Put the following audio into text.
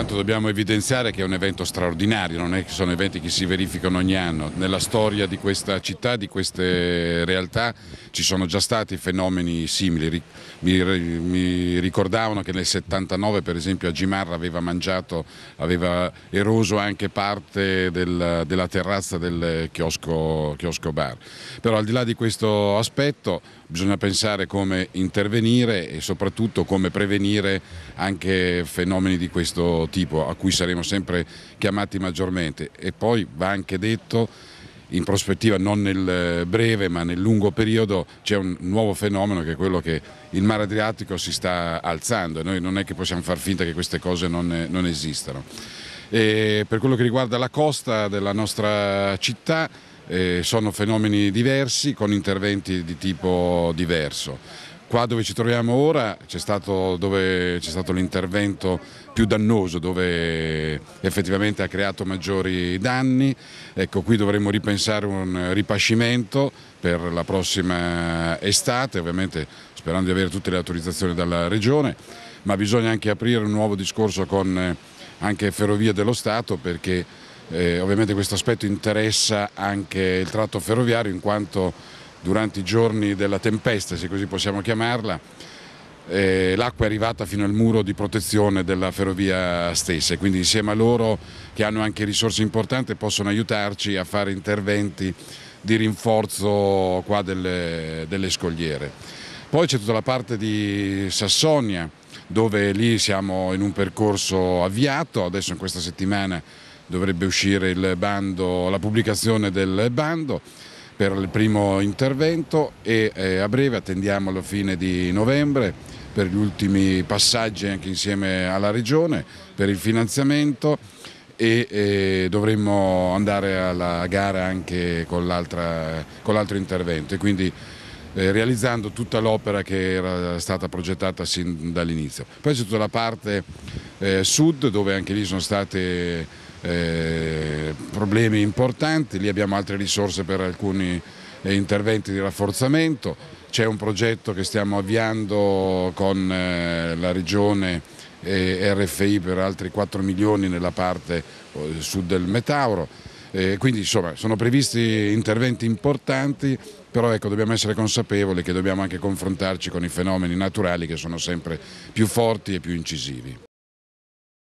Intanto dobbiamo evidenziare che è un evento straordinario, non è che sono eventi che si verificano ogni anno. Nella storia di questa città, di queste realtà, ci sono già stati fenomeni simili. Mi, mi ricordavano che nel 79 per esempio a Gimarra aveva mangiato, aveva eroso anche parte del, della terrazza del chiosco, chiosco bar. Però al di là di questo aspetto bisogna pensare come intervenire e soprattutto come prevenire anche fenomeni di questo tipo a cui saremo sempre chiamati maggiormente e poi va anche detto in prospettiva non nel eh, breve ma nel lungo periodo c'è un nuovo fenomeno che è quello che il mare Adriatico si sta alzando e noi non è che possiamo far finta che queste cose non, eh, non esistano. E per quello che riguarda la costa della nostra città eh, sono fenomeni diversi con interventi di tipo diverso. Qua dove ci troviamo ora c'è stato, stato l'intervento più dannoso, dove effettivamente ha creato maggiori danni. Ecco, qui dovremmo ripensare un ripascimento per la prossima estate, ovviamente sperando di avere tutte le autorizzazioni dalla Regione, ma bisogna anche aprire un nuovo discorso con eh, anche Ferrovie dello Stato perché eh, ovviamente questo aspetto interessa anche il tratto ferroviario in quanto durante i giorni della tempesta, se così possiamo chiamarla, eh, l'acqua è arrivata fino al muro di protezione della ferrovia stessa e quindi insieme a loro che hanno anche risorse importanti possono aiutarci a fare interventi di rinforzo delle, delle scogliere. Poi c'è tutta la parte di Sassonia dove lì siamo in un percorso avviato, adesso in questa settimana dovrebbe uscire bando, la pubblicazione del bando per il primo intervento e eh, a breve attendiamo la fine di novembre per gli ultimi passaggi anche insieme alla Regione, per il finanziamento e, e eh, dovremmo andare alla gara anche con, l'altro intervento e quindi eh, realizzando tutta l'opera che era stata progettata sin dall'inizio. Poi c'è tutta la parte eh, sud dove anche lì sono state eh, problemi importanti, lì abbiamo altre risorse per alcuni eh, interventi di rafforzamento, c'è un progetto che stiamo avviando con eh, la regione RFI per altri 4 milioni nella parte sud del Metauro, quindi insomma sono previsti interventi importanti però ecco, dobbiamo essere consapevoli che dobbiamo anche confrontarci con i fenomeni naturali che sono sempre più forti e più incisivi.